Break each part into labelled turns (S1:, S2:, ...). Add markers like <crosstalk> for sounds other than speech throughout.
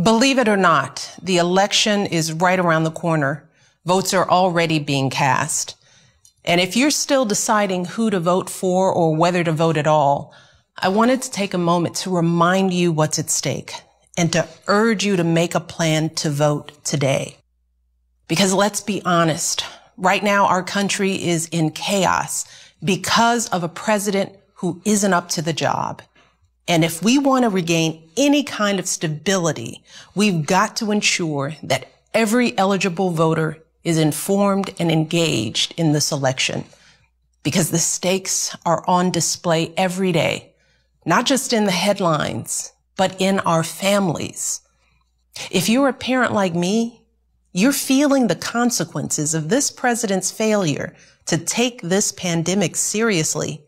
S1: Believe it or not, the election is right around the corner. Votes are already being cast. And if you're still deciding who to vote for or whether to vote at all, I wanted to take a moment to remind you what's at stake and to urge you to make a plan to vote today. Because let's be honest, right now our country is in chaos because of a president who isn't up to the job. And if we want to regain any kind of stability, we've got to ensure that every eligible voter is informed and engaged in this election because the stakes are on display every day, not just in the headlines, but in our families. If you're a parent like me, you're feeling the consequences of this president's failure to take this pandemic seriously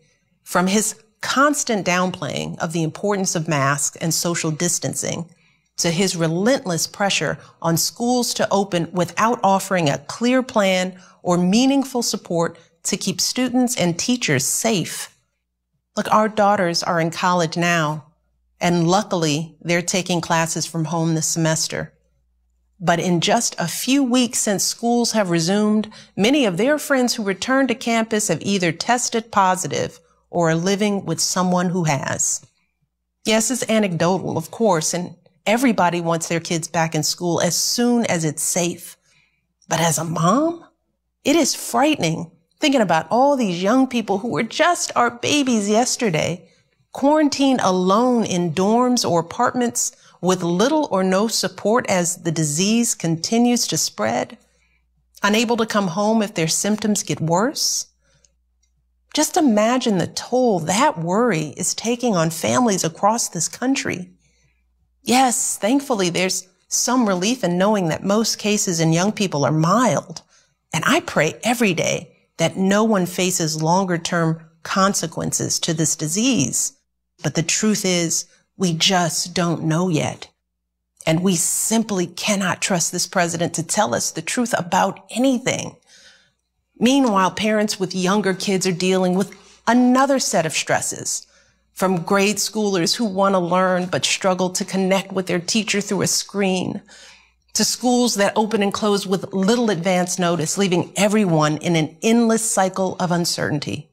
S1: from his constant downplaying of the importance of masks and social distancing to his relentless pressure on schools to open without offering a clear plan or meaningful support to keep students and teachers safe. Look, our daughters are in college now, and luckily they're taking classes from home this semester. But in just a few weeks since schools have resumed, many of their friends who returned to campus have either tested positive or are living with someone who has. Yes, it's anecdotal, of course, and everybody wants their kids back in school as soon as it's safe. But as a mom, it is frightening thinking about all these young people who were just our babies yesterday, quarantined alone in dorms or apartments with little or no support as the disease continues to spread, unable to come home if their symptoms get worse, just imagine the toll that worry is taking on families across this country. Yes, thankfully there's some relief in knowing that most cases in young people are mild. And I pray every day that no one faces longer term consequences to this disease. But the truth is, we just don't know yet. And we simply cannot trust this president to tell us the truth about anything. Meanwhile, parents with younger kids are dealing with another set of stresses from grade schoolers who want to learn but struggle to connect with their teacher through a screen, to schools that open and close with little advance notice, leaving everyone in an endless cycle of uncertainty.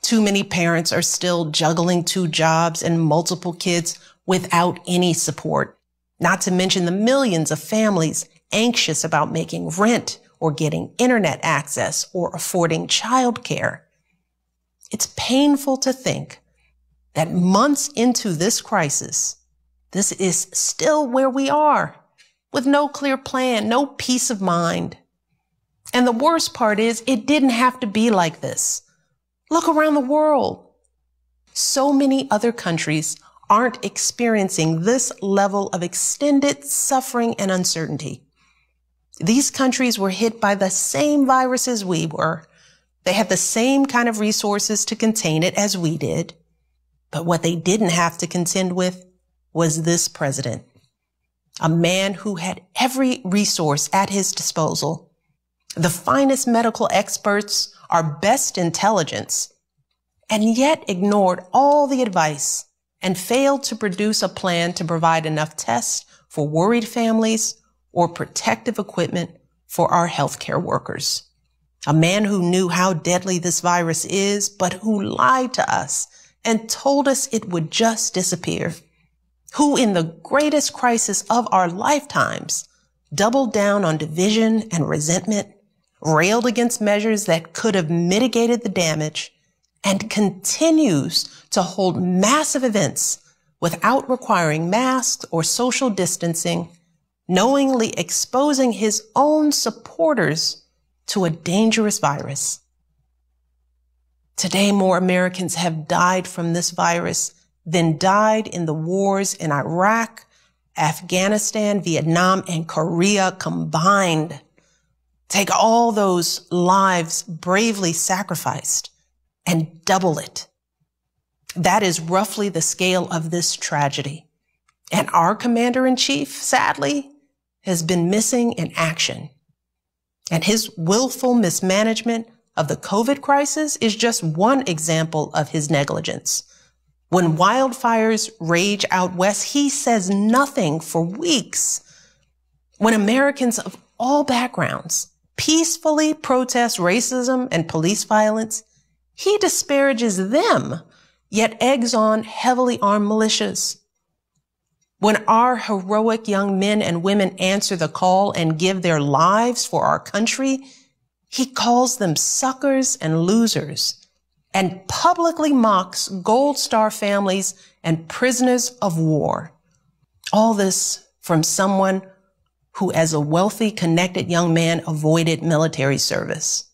S1: Too many parents are still juggling two jobs and multiple kids without any support, not to mention the millions of families anxious about making rent or getting internet access or affording childcare. It's painful to think that months into this crisis, this is still where we are with no clear plan, no peace of mind. And the worst part is it didn't have to be like this. Look around the world. So many other countries aren't experiencing this level of extended suffering and uncertainty. These countries were hit by the same virus as we were. They had the same kind of resources to contain it as we did. But what they didn't have to contend with was this president, a man who had every resource at his disposal. The finest medical experts, our best intelligence, and yet ignored all the advice and failed to produce a plan to provide enough tests for worried families or protective equipment for our healthcare workers. A man who knew how deadly this virus is, but who lied to us and told us it would just disappear. Who in the greatest crisis of our lifetimes doubled down on division and resentment, railed against measures that could have mitigated the damage, and continues to hold massive events without requiring masks or social distancing knowingly exposing his own supporters to a dangerous virus. Today, more Americans have died from this virus than died in the wars in Iraq, Afghanistan, Vietnam, and Korea combined. Take all those lives bravely sacrificed and double it. That is roughly the scale of this tragedy. And our commander in chief, sadly, has been missing in action. And his willful mismanagement of the COVID crisis is just one example of his negligence. When wildfires rage out west, he says nothing for weeks. When Americans of all backgrounds peacefully protest racism and police violence, he disparages them, yet eggs on heavily armed militias. When our heroic young men and women answer the call and give their lives for our country, he calls them suckers and losers and publicly mocks Gold Star families and prisoners of war. All this from someone who, as a wealthy, connected young man, avoided military service.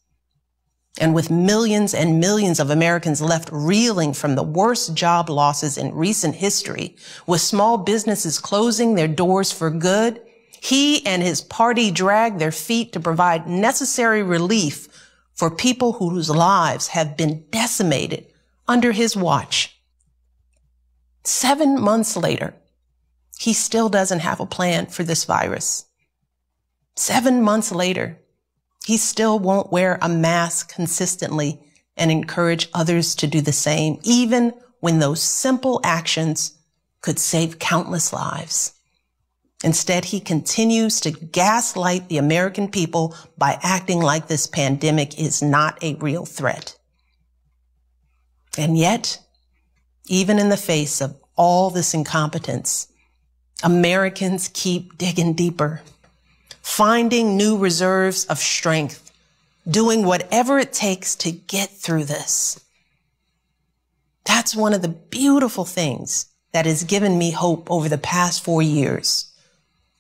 S1: And with millions and millions of Americans left reeling from the worst job losses in recent history, with small businesses closing their doors for good, he and his party drag their feet to provide necessary relief for people whose lives have been decimated under his watch. Seven months later, he still doesn't have a plan for this virus. Seven months later, he still won't wear a mask consistently and encourage others to do the same, even when those simple actions could save countless lives. Instead, he continues to gaslight the American people by acting like this pandemic is not a real threat. And yet, even in the face of all this incompetence, Americans keep digging deeper finding new reserves of strength, doing whatever it takes to get through this. That's one of the beautiful things that has given me hope over the past four years.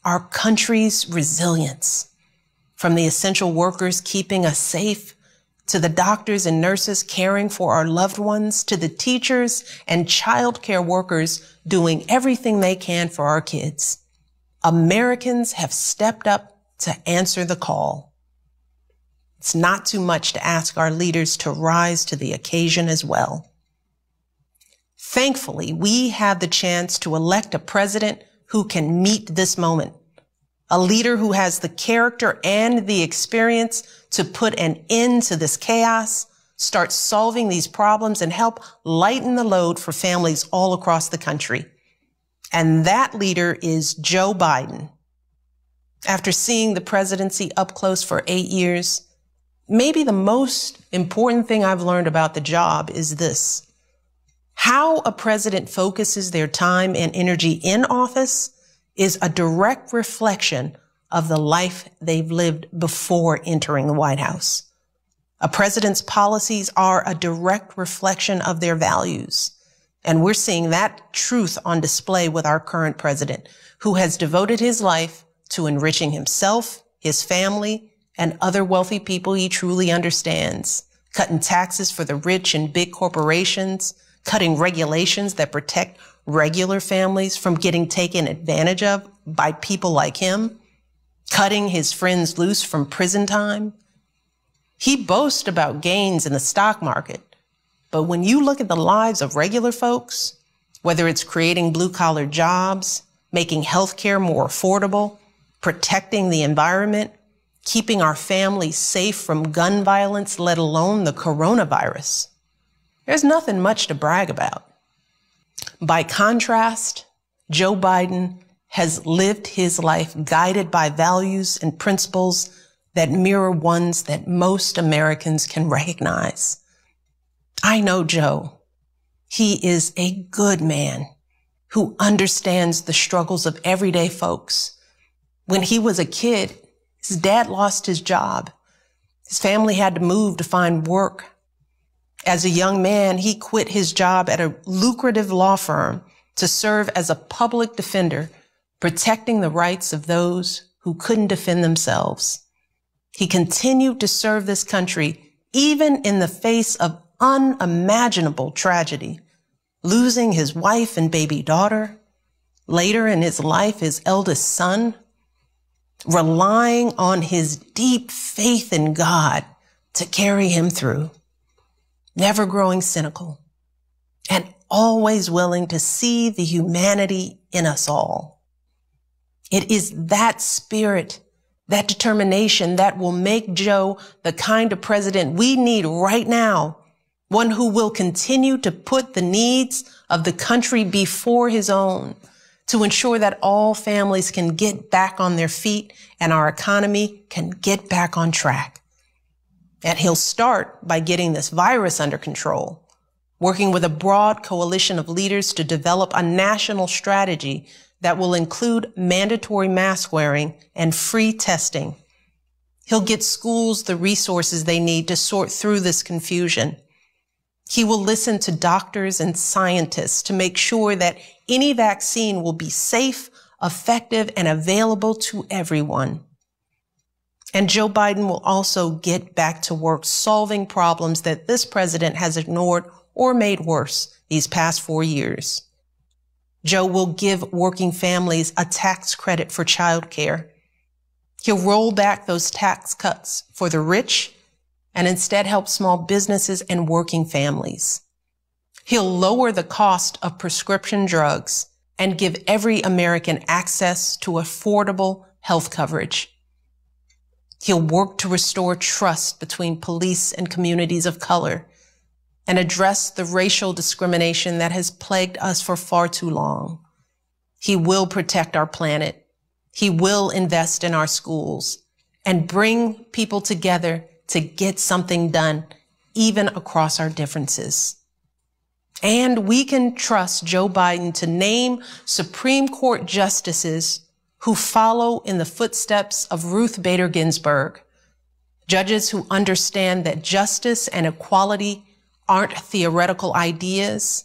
S1: Our country's resilience from the essential workers keeping us safe to the doctors and nurses caring for our loved ones, to the teachers and childcare workers doing everything they can for our kids. Americans have stepped up to answer the call. It's not too much to ask our leaders to rise to the occasion as well. Thankfully, we have the chance to elect a president who can meet this moment, a leader who has the character and the experience to put an end to this chaos, start solving these problems, and help lighten the load for families all across the country. And that leader is Joe Biden after seeing the presidency up close for eight years, maybe the most important thing I've learned about the job is this. How a president focuses their time and energy in office is a direct reflection of the life they've lived before entering the White House. A president's policies are a direct reflection of their values. And we're seeing that truth on display with our current president, who has devoted his life to enriching himself, his family, and other wealthy people he truly understands, cutting taxes for the rich and big corporations, cutting regulations that protect regular families from getting taken advantage of by people like him, cutting his friends loose from prison time. He boasts about gains in the stock market, but when you look at the lives of regular folks, whether it's creating blue collar jobs, making healthcare more affordable, protecting the environment, keeping our families safe from gun violence, let alone the coronavirus. There's nothing much to brag about. By contrast, Joe Biden has lived his life guided by values and principles that mirror ones that most Americans can recognize. I know Joe. He is a good man who understands the struggles of everyday folks when he was a kid, his dad lost his job. His family had to move to find work. As a young man, he quit his job at a lucrative law firm to serve as a public defender, protecting the rights of those who couldn't defend themselves. He continued to serve this country even in the face of unimaginable tragedy, losing his wife and baby daughter, later in his life, his eldest son, relying on his deep faith in God to carry him through, never growing cynical, and always willing to see the humanity in us all. It is that spirit, that determination that will make Joe the kind of president we need right now, one who will continue to put the needs of the country before his own to ensure that all families can get back on their feet and our economy can get back on track. And he'll start by getting this virus under control, working with a broad coalition of leaders to develop a national strategy that will include mandatory mask wearing and free testing. He'll get schools the resources they need to sort through this confusion he will listen to doctors and scientists to make sure that any vaccine will be safe, effective, and available to everyone. And Joe Biden will also get back to work solving problems that this president has ignored or made worse these past four years. Joe will give working families a tax credit for childcare. He'll roll back those tax cuts for the rich and instead help small businesses and working families. He'll lower the cost of prescription drugs and give every American access to affordable health coverage. He'll work to restore trust between police and communities of color and address the racial discrimination that has plagued us for far too long. He will protect our planet. He will invest in our schools and bring people together to get something done, even across our differences. And we can trust Joe Biden to name Supreme Court justices who follow in the footsteps of Ruth Bader Ginsburg, judges who understand that justice and equality aren't theoretical ideas,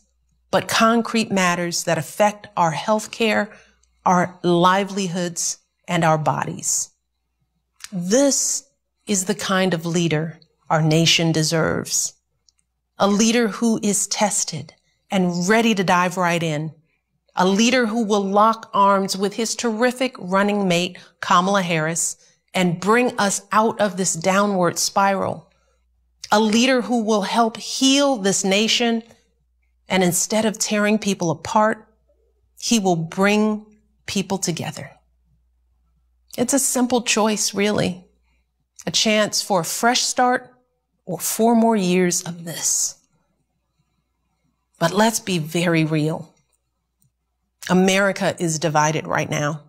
S1: but concrete matters that affect our health care, our livelihoods, and our bodies. This is the kind of leader our nation deserves. A leader who is tested and ready to dive right in. A leader who will lock arms with his terrific running mate, Kamala Harris, and bring us out of this downward spiral. A leader who will help heal this nation. And instead of tearing people apart, he will bring people together. It's a simple choice, really a chance for a fresh start or four more years of this. But let's be very real. America is divided right now.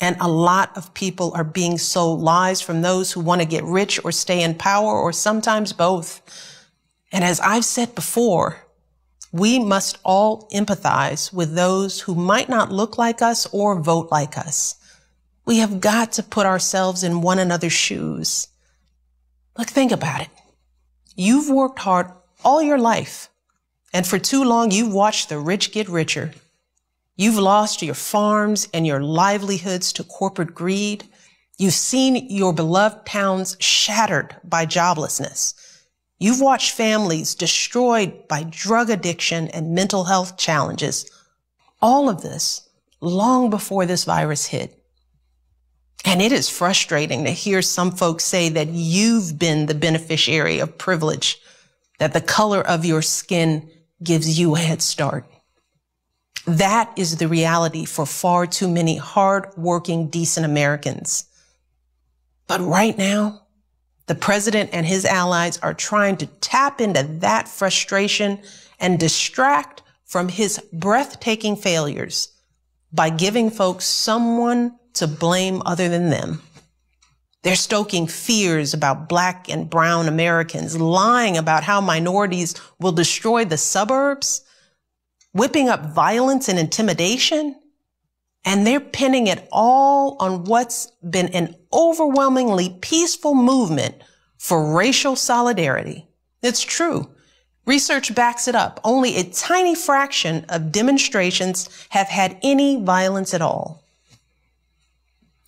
S1: And a lot of people are being sold lies from those who want to get rich or stay in power or sometimes both. And as I've said before, we must all empathize with those who might not look like us or vote like us. We have got to put ourselves in one another's shoes. Look, think about it. You've worked hard all your life, and for too long you've watched the rich get richer. You've lost your farms and your livelihoods to corporate greed. You've seen your beloved towns shattered by joblessness. You've watched families destroyed by drug addiction and mental health challenges. All of this long before this virus hit. And it is frustrating to hear some folks say that you've been the beneficiary of privilege, that the color of your skin gives you a head start. That is the reality for far too many hard-working, decent Americans. But right now, the president and his allies are trying to tap into that frustration and distract from his breathtaking failures by giving folks someone to blame other than them. They're stoking fears about black and brown Americans, lying about how minorities will destroy the suburbs, whipping up violence and intimidation. And they're pinning it all on what's been an overwhelmingly peaceful movement for racial solidarity. It's true. Research backs it up. Only a tiny fraction of demonstrations have had any violence at all.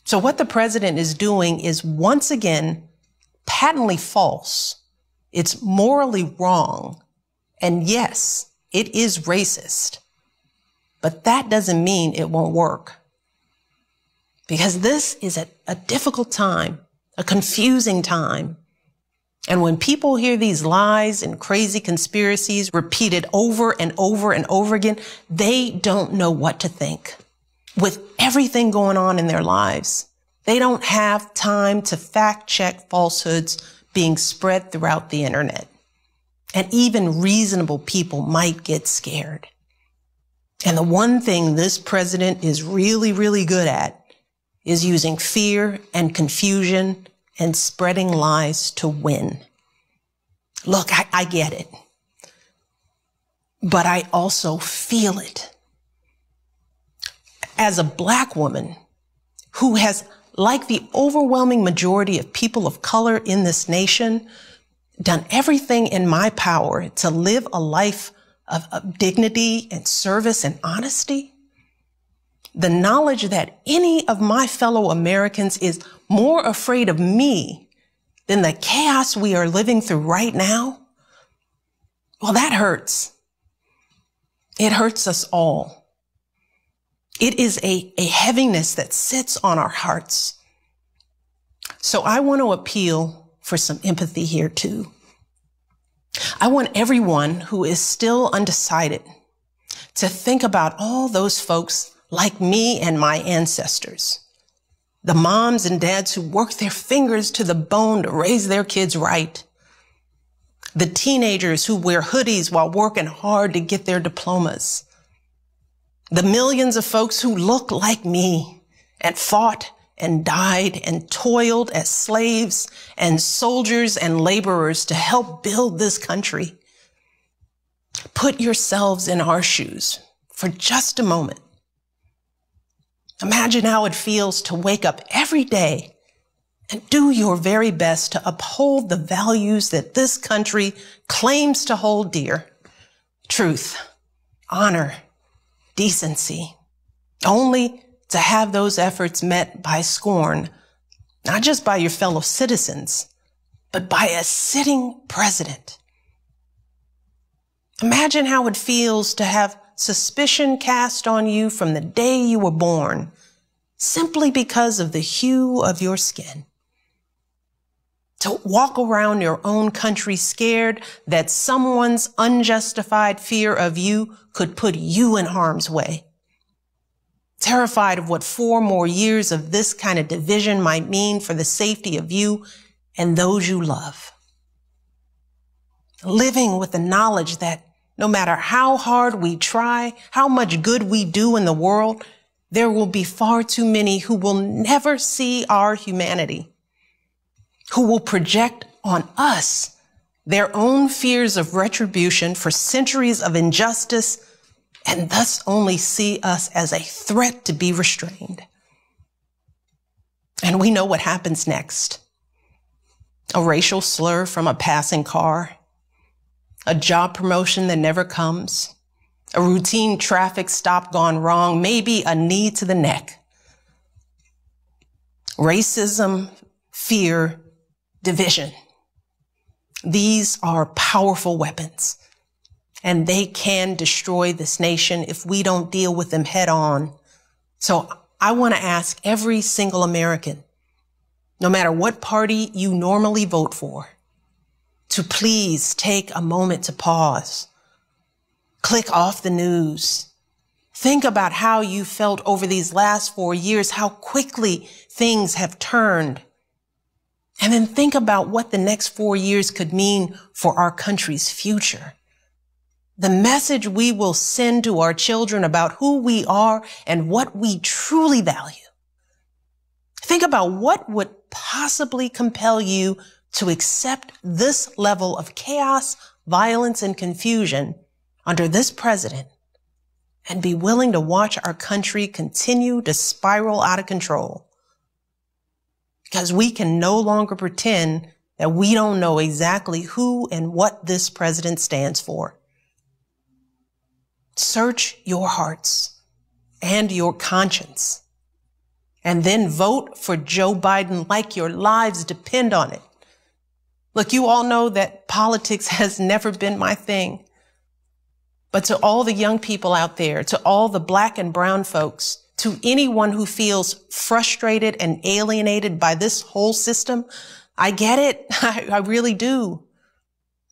S1: So what the president is doing is once again patently false. It's morally wrong. And yes, it is racist. But that doesn't mean it won't work. Because this is a, a difficult time, a confusing time. And when people hear these lies and crazy conspiracies repeated over and over and over again, they don't know what to think with everything going on in their lives. They don't have time to fact check falsehoods being spread throughout the internet. And even reasonable people might get scared. And the one thing this president is really, really good at is using fear and confusion and spreading lies to win. Look, I, I get it, but I also feel it as a black woman who has, like the overwhelming majority of people of color in this nation, done everything in my power to live a life of, of dignity and service and honesty, the knowledge that any of my fellow Americans is more afraid of me than the chaos we are living through right now, well, that hurts. It hurts us all. It is a, a heaviness that sits on our hearts. So I want to appeal for some empathy here too. I want everyone who is still undecided to think about all those folks like me and my ancestors, the moms and dads who worked their fingers to the bone to raise their kids right, the teenagers who wear hoodies while working hard to get their diplomas, the millions of folks who look like me and fought and died and toiled as slaves and soldiers and laborers to help build this country. Put yourselves in our shoes for just a moment. Imagine how it feels to wake up every day and do your very best to uphold the values that this country claims to hold dear. Truth, honor, decency, only to have those efforts met by scorn, not just by your fellow citizens, but by a sitting president. Imagine how it feels to have suspicion cast on you from the day you were born, simply because of the hue of your skin to walk around your own country scared that someone's unjustified fear of you could put you in harm's way. Terrified of what four more years of this kind of division might mean for the safety of you and those you love. Living with the knowledge that no matter how hard we try, how much good we do in the world, there will be far too many who will never see our humanity who will project on us their own fears of retribution for centuries of injustice and thus only see us as a threat to be restrained. And we know what happens next. A racial slur from a passing car, a job promotion that never comes, a routine traffic stop gone wrong, maybe a knee to the neck. Racism, fear, division. These are powerful weapons and they can destroy this nation if we don't deal with them head on. So I want to ask every single American, no matter what party you normally vote for, to please take a moment to pause, click off the news, think about how you felt over these last four years, how quickly things have turned and then think about what the next four years could mean for our country's future. The message we will send to our children about who we are and what we truly value. Think about what would possibly compel you to accept this level of chaos, violence, and confusion under this president and be willing to watch our country continue to spiral out of control because we can no longer pretend that we don't know exactly who and what this president stands for. Search your hearts and your conscience and then vote for Joe Biden like your lives depend on it. Look, you all know that politics <laughs> has never been my thing. But to all the young people out there, to all the black and brown folks, to anyone who feels frustrated and alienated by this whole system, I get it. <laughs> I, I, really do.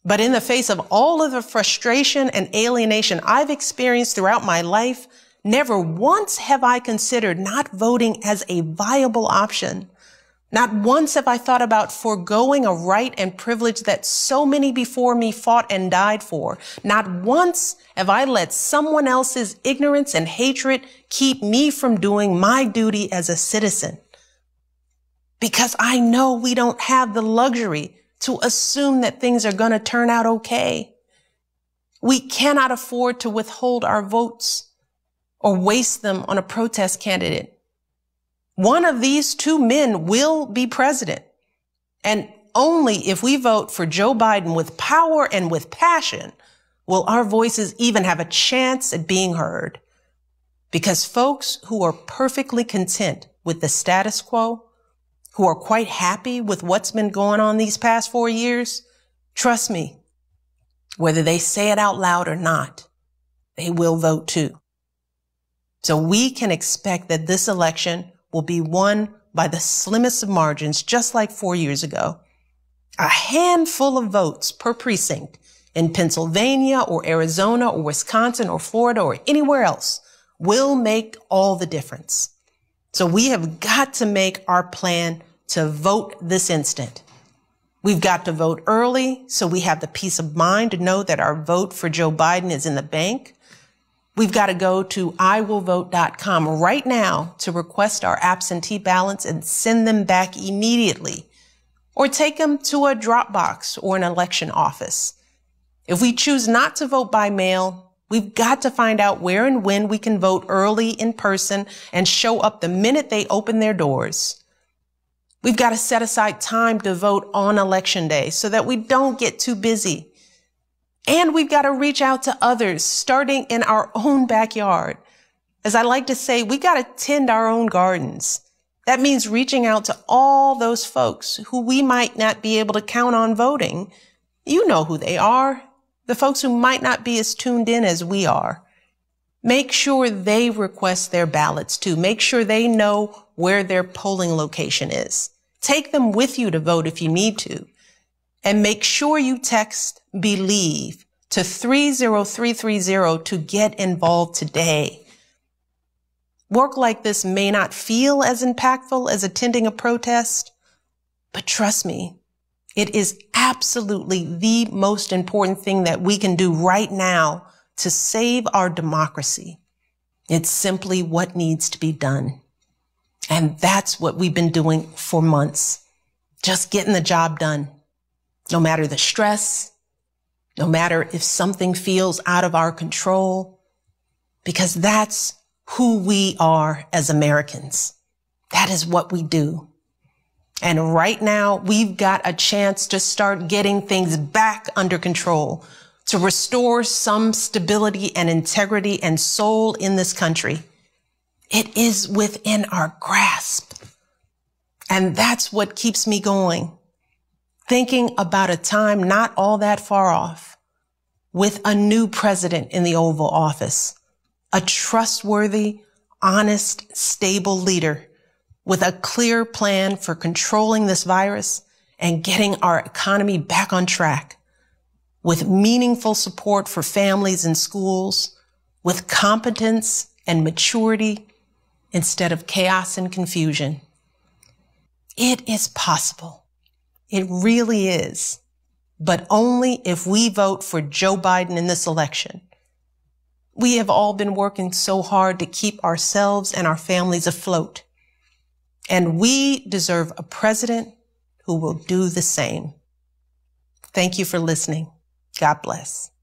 S1: But in the face of all of the frustration and alienation I've experienced throughout my life, never once have I considered not voting as a viable option. Not once have I thought about foregoing a right and privilege that so many before me fought and died for. Not once have I let someone else's ignorance and hatred keep me from doing my duty as a citizen. Because I know we don't have the luxury to assume that things are going to turn out okay. We cannot afford to withhold our votes or waste them on a protest candidate one of these two men will be president. And only if we vote for Joe Biden with power and with passion will our voices even have a chance at being heard. Because folks who are perfectly content with the status quo, who are quite happy with what's been going on these past four years, trust me, whether they say it out loud or not, they will vote too. So we can expect that this election will be won by the slimmest of margins, just like four years ago. A handful of votes per precinct in Pennsylvania or Arizona or Wisconsin or Florida or anywhere else will make all the difference. So we have got to make our plan to vote this instant. We've got to vote early so we have the peace of mind to know that our vote for Joe Biden is in the bank. We've got to go to iwillvote.com right now to request our absentee ballots and send them back immediately or take them to a Dropbox or an election office. If we choose not to vote by mail, we've got to find out where and when we can vote early in person and show up the minute they open their doors. We've got to set aside time to vote on election day so that we don't get too busy and we've got to reach out to others, starting in our own backyard. As I like to say, we got to tend our own gardens. That means reaching out to all those folks who we might not be able to count on voting. You know who they are. The folks who might not be as tuned in as we are. Make sure they request their ballots too. Make sure they know where their polling location is. Take them with you to vote if you need to and make sure you text believe to 30330 to get involved today. Work like this may not feel as impactful as attending a protest, but trust me, it is absolutely the most important thing that we can do right now to save our democracy. It's simply what needs to be done. And that's what we've been doing for months. Just getting the job done no matter the stress, no matter if something feels out of our control, because that's who we are as Americans. That is what we do. And right now we've got a chance to start getting things back under control, to restore some stability and integrity and soul in this country. It is within our grasp. And that's what keeps me going thinking about a time not all that far off with a new president in the Oval Office, a trustworthy, honest, stable leader with a clear plan for controlling this virus and getting our economy back on track with meaningful support for families and schools, with competence and maturity instead of chaos and confusion. It is possible. It really is. But only if we vote for Joe Biden in this election. We have all been working so hard to keep ourselves and our families afloat. And we deserve a president who will do the same. Thank you for listening. God bless.